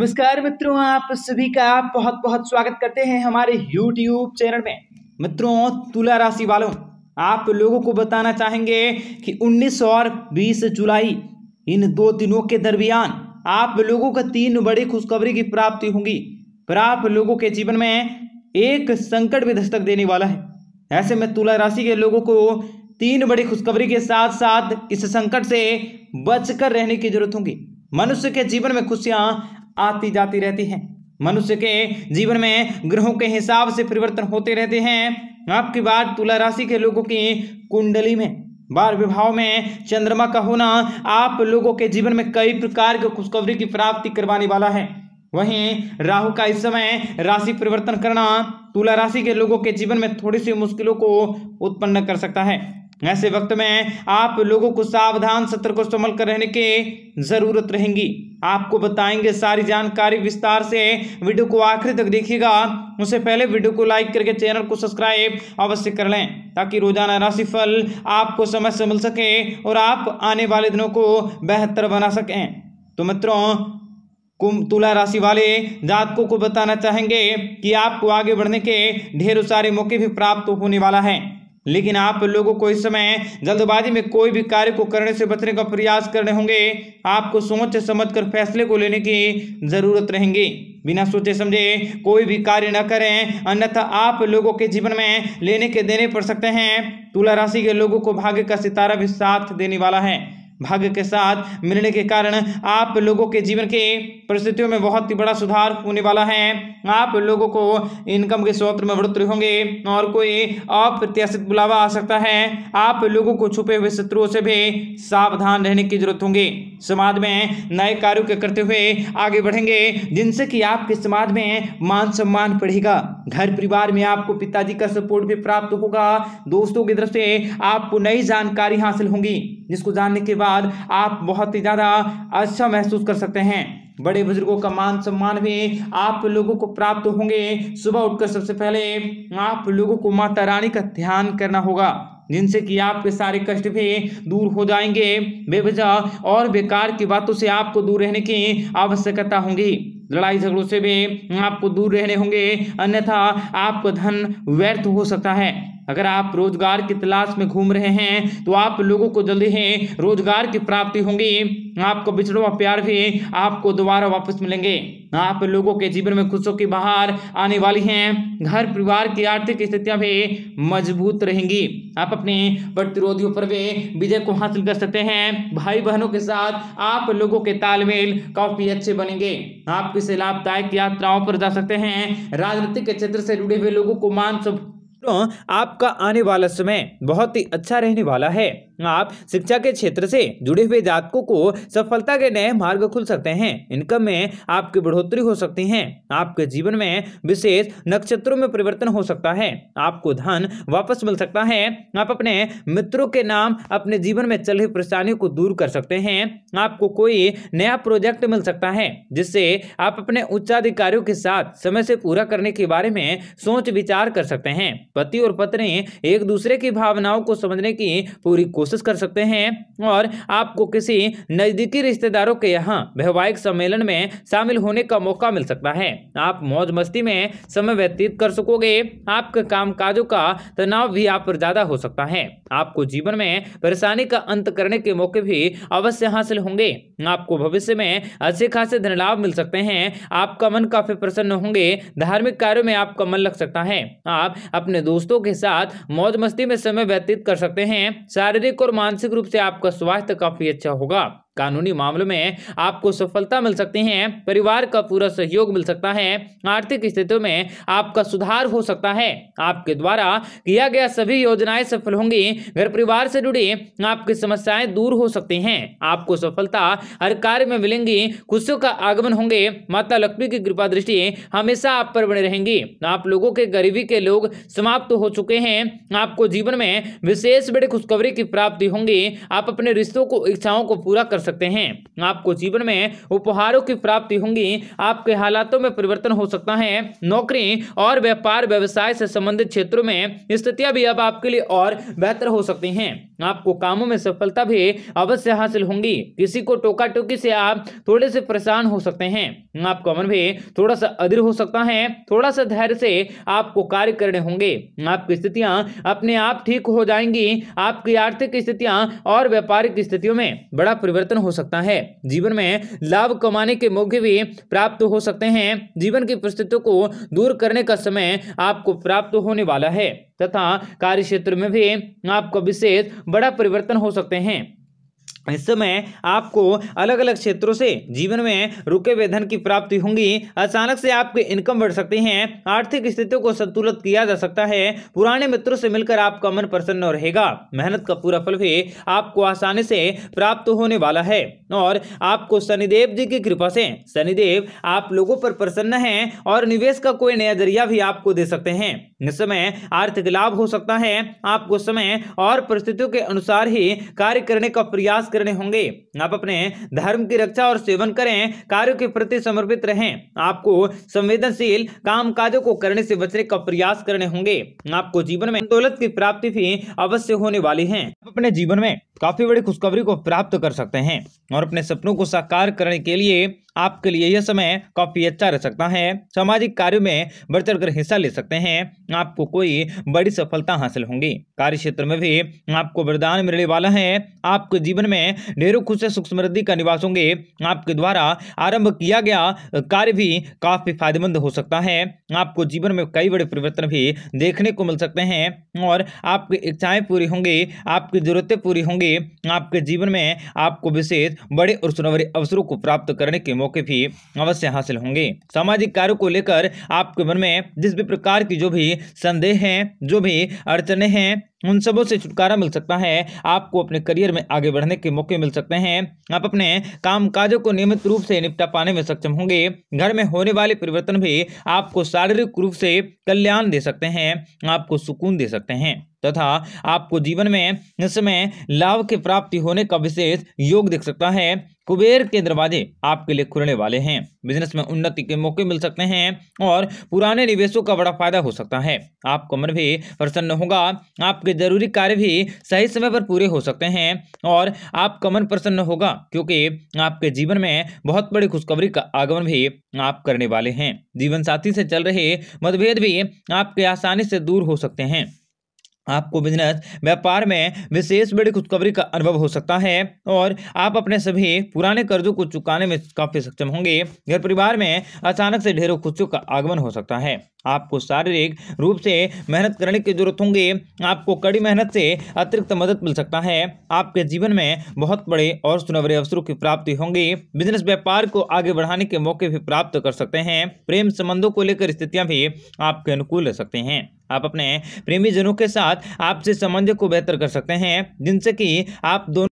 नमस्कार मित्रों आप सभी का बहुत बहुत स्वागत करते हैं हमारे YouTube चैनल में मित्रों तुला राशि वालों आप लोगों को बताना चाहेंगे कि 19 और 20 जुलाई इन दो दिनों के दरमियान आप लोगों को तीन बड़ी खुशखबरी की प्राप्ति होगी पर आप लोगों के जीवन में एक संकट भी दस्तक देने वाला है ऐसे में तुला राशि के लोगों को तीन बड़ी खुशखबरी के साथ साथ इस संकट से बचकर रहने की जरूरत होगी मनुष्य के जीवन में खुशियां आती जाती रहती है मनुष्य के जीवन में ग्रहों के हिसाब से परिवर्तन होते रहते हैं आपकी बात तुला राशि के लोगों की कुंडली में बार विभाव में चंद्रमा का होना आप लोगों के जीवन में कई प्रकार की खुशखबरी की प्राप्ति करवाने वाला है वहीं राहु का इस समय राशि परिवर्तन करना तुला राशि के लोगों के जीवन में थोड़ी सी मुश्किलों को उत्पन्न कर सकता है ऐसे वक्त में आप लोगों को सावधान सतर्क संभल कर रहने की ज़रूरत रहेंगी आपको बताएंगे सारी जानकारी विस्तार से वीडियो को आखिर तक देखिएगा उससे पहले वीडियो को लाइक करके चैनल को सब्सक्राइब अवश्य कर लें ताकि रोजाना राशिफल आपको समय से मिल सके और आप आने वाले दिनों को बेहतर बना सकें तो मित्रों कुंभ तुला राशि वाले जातकों को बताना चाहेंगे कि आपको आगे बढ़ने के ढेरों सारे मौके भी प्राप्त होने वाला है लेकिन आप लोगों को इस समय जल्दबाजी में कोई भी कार्य को करने से बचने का प्रयास करने होंगे आपको सोच समझ कर फैसले को लेने की जरूरत रहेंगी बिना सोचे समझे कोई भी कार्य न करें अन्यथा आप लोगों के जीवन में लेने के देने पड़ सकते हैं तुला राशि के लोगों को भाग्य का सितारा भी साथ देने वाला है भाग्य के साथ मिलने के कारण आप लोगों के जीवन के परिस्थितियों में बहुत ही बड़ा सुधार होने वाला है आप लोगों को इनकम के स्रोत में बढ़ोतरी होंगे और कोई अप्रत्याशित बुलावा आ सकता है आप लोगों को छुपे हुए शत्रुओं से भी सावधान रहने की जरूरत होंगी समाज में नए कार्यों के करते हुए आगे बढ़ेंगे जिनसे कि आपके समाज में मान सम्मान बढ़ेगा घर परिवार में आपको पिताजी का सपोर्ट भी प्राप्त होगा दोस्तों की तरफ से आपको नई जानकारी हासिल होंगी जिसको जानने के बाद आप बहुत ही ज़्यादा अच्छा महसूस कर सकते हैं बड़े बुजुर्गों का मान सम्मान भी आप लोगों को प्राप्त होंगे सुबह उठकर सबसे पहले आप लोगों को माता रानी का ध्यान करना होगा जिनसे कि आपके सारे कष्ट भी दूर हो जाएंगे बेवजह और बेकार की बातों से आपको दूर रहने की आवश्यकता होगी लड़ाई झगड़ों से भी आपको दूर रहने होंगे अन्यथा आपका धन व्यर्थ हो सकता है अगर आप रोजगार की तलाश में घूम रहे हैं तो आप लोगों को जल्दी ही रोजगार की प्राप्ति होंगी आपको बिछड़वा प्यार भी आपको दोबारा वापस मिलेंगे आप लोगों के जीवन में खुशों की बाहर आने वाली हैं घर परिवार की आर्थिक स्थितियां भी मजबूत रहेंगी आप अपने प्रतिरोधियों पर भी विजय को हासिल कर सकते हैं भाई बहनों के साथ आप लोगों के तालमेल काफी अच्छे बनेंगे आप किसी लाभदायक यात्राओं पर जा सकते हैं राजनीतिक के क्षेत्र से जुड़े हुए लोगों को मान आपका आने वाला समय बहुत ही अच्छा रहने वाला है आप शिक्षा के क्षेत्र से जुड़े हुए जातकों को सफलता के नए मार्ग खुल सकते हैं इनकम में आपकी बढ़ोतरी हो सकती है आपके जीवन में विशेष नक्षत्रों में परिवर्तन हो सकता है आपको धन वापस मिल सकता है आप अपने मित्रों के नाम अपने जीवन में चल रही परेशानियों को दूर कर सकते हैं आपको कोई नया प्रोजेक्ट मिल सकता है जिससे आप अपने उच्चाधिकारियों के साथ समय से पूरा करने के बारे में सोच विचार कर सकते हैं पति और पत्नी एक दूसरे की भावनाओं को समझने की पूरी कोशिश कोशिश कर सकते हैं और आपको किसी नज़दीकी रिश्तेदारों के यहाँ वैवाहिक सम्मेलन में शामिल होने का मौका मिल सकता है आप मौज मस्ती में समय व्यतीत कर सकोगे आपके काजों का तनाव भी आप पर ज़्यादा हो सकता है आपको जीवन में परेशानी का अंत करने के मौके भी अवश्य हासिल होंगे आपको भविष्य में अच्छे खासे धन लाभ मिल सकते हैं आपका मन काफ़ी प्रसन्न होंगे धार्मिक कार्यों में आपका मन लग सकता है आप अपने दोस्तों के साथ मौज मस्ती में समय व्यतीत कर सकते हैं शारीरिक और मानसिक रूप से आपका स्वास्थ्य काफ़ी अच्छा होगा कानूनी मामलों में आपको सफलता मिल सकती है परिवार का पूरा सहयोग मिल सकता है आर्थिक स्थितियों में आपका सुधार हो सकता है आपके द्वारा किया गया सभी योजनाएं सफल होंगी घर परिवार से जुड़ी आपकी समस्याएं दूर हो सकती हैं आपको सफलता हर कार्य में मिलेंगी खुशियों का आगमन होंगे माता लक्ष्मी की कृपा दृष्टि हमेशा आप पर बने रहेंगी आप लोगों के गरीबी के लोग समाप्त तो हो चुके हैं आपको जीवन में विशेष बड़ी खुशखबरी की प्राप्ति होंगी आप अपने रिश्तों को इच्छाओं को पूरा कर सकते सकते हैं आपको जीवन में उपहारों की प्राप्ति होंगी आपके हालातों में परिवर्तन हो सकता है नौकरी और व्यापार व्यवसाय से संबंधित क्षेत्रों में स्थितियां भी अब आपके लिए और बेहतर हो सकती हैं आपको कामों में सफलता भी अवश्य हासिल होंगी किसी को टोका टोकी से आप थोड़े से परेशान हो सकते हैं आपका मन भी थोड़ा सा अधीर हो सकता है थोड़ा सा धैर्य से आपको कार्य करने होंगे आपकी स्थितियां अपने आप ठीक हो जाएंगी आपकी आर्थिक स्थितियां और व्यापारिक स्थितियों में बड़ा परिवर्तन परिवर्तन हो सकता है जीवन में लाभ कमाने के मौके भी प्राप्त हो सकते हैं जीवन की परिस्थितियों को दूर करने का समय आपको प्राप्त होने वाला है तथा कार्य क्षेत्र में भी आपका विशेष बड़ा परिवर्तन हो सकते हैं इस समय आपको अलग अलग क्षेत्रों से जीवन में रुके हुए धन की प्राप्ति होंगी अचानक से आपके इनकम बढ़ सकते हैं आर्थिक स्थितियों को संतुलित किया जा सकता है पुराने मित्रों से मिलकर आपका मन प्रसन्न रहेगा मेहनत का पूरा फल भी आपको आसानी से प्राप्त होने वाला है और आपको शनिदेव जी की कृपा से शनिदेव आप लोगों पर प्रसन्न है और निवेश का कोई नया जरिया भी आपको दे सकते हैं इस समय आर्थिक लाभ हो सकता है आपको समय और परिस्थितियों के अनुसार ही कार्य करने का प्रयास करने होंगे आप अपने धर्म की रक्षा और सेवन करें कार्यों के प्रति समर्पित रहें आपको संवेदनशील काम काजों को करने से बचने का प्रयास करने होंगे आपको जीवन में दौलत की प्राप्ति भी अवश्य होने वाली है आप अपने जीवन में काफी बड़ी खुशखबरी को प्राप्त कर सकते हैं और अपने सपनों को साकार करने के लिए आपके लिए यह समय काफी अच्छा रह सकता है सामाजिक कार्यों में बढ़ चढ़ हिस्सा ले सकते हैं आपको कोई बड़ी सफलता हासिल होंगी कार्य क्षेत्र में भी आपको वरदान मिलने वाला है आपके जीवन में ढेरों खुश सुख समृद्धि का निवास होंगे आपके द्वारा आरंभ किया गया कार्य भी काफी फायदेमंद हो सकता है आपको जीवन में कई बड़े परिवर्तन भी देखने को मिल सकते हैं और आपकी इच्छाएं पूरी होंगी आपकी जरूरतें पूरी होंगी आपके जीवन में आपको विशेष बड़े और सुनवरे अवसरों को प्राप्त करने के मौके भी अवश्य हासिल होंगे सामाजिक कार्यों को लेकर आपके मन में जिस भी प्रकार की जो भी संदेह हैं जो भी अड़चने हैं उन सबों से छुटकारा मिल सकता है आपको अपने करियर में आगे बढ़ने के मौके मिल सकते हैं आप अपने काम काजों को नियमित रूप से निपटा पाने में सक्षम होंगे घर में होने वाले परिवर्तन भी आपको शारीरिक रूप से कल्याण दे सकते हैं आपको सुकून दे सकते हैं तथा आपको जीवन में इस समय लाभ की प्राप्ति होने का विशेष योग दिख सकता है कुबेर के दरवाजे आपके लिए खुलने वाले हैं बिजनेस में उन्नति के मौके मिल सकते हैं और पुराने निवेशों का बड़ा फायदा हो सकता है आपका मन भी प्रसन्न होगा आपके आपके ज़रूरी कार्य भी सही समय पर पूरे हो सकते हैं और आपका मन प्रसन्न होगा क्योंकि आपके जीवन में बहुत बड़ी खुशखबरी का आगमन भी आप करने वाले हैं जीवन साथी से चल रहे मतभेद भी आपके आसानी से दूर हो सकते हैं आपको बिजनेस व्यापार में विशेष बड़ी खुशखबरी का अनुभव हो सकता है और आप अपने सभी पुराने कर्जों को चुकाने में काफी सक्षम होंगे घर परिवार में अचानक से ढेरों खुशियों का आगमन हो सकता है आपको शारीरिक रूप से मेहनत करने की जरूरत होंगी आपको कड़ी मेहनत से अतिरिक्त मदद मिल सकता है आपके जीवन में बहुत बड़े और सुनवरे अवसरों की प्राप्ति होंगी बिजनेस व्यापार को आगे बढ़ाने के मौके भी प्राप्त कर सकते हैं प्रेम संबंधों को लेकर स्थितियाँ भी आपके अनुकूल रह सकते हैं आप अपने प्रेमी जनों के साथ आपसे संबंध को बेहतर कर सकते हैं जिनसे कि आप दोनों